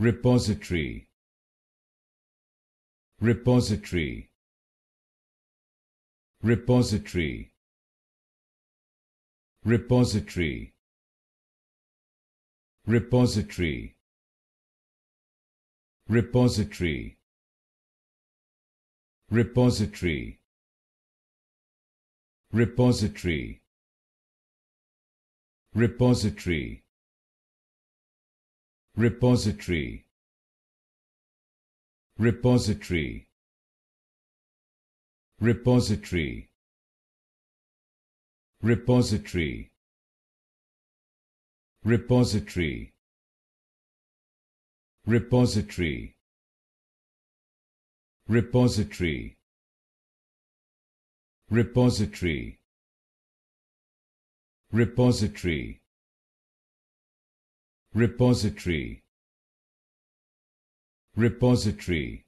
repository repository repository repository repository repository repository repository repository repository repository repository repository repository repository repository repository repository repository repository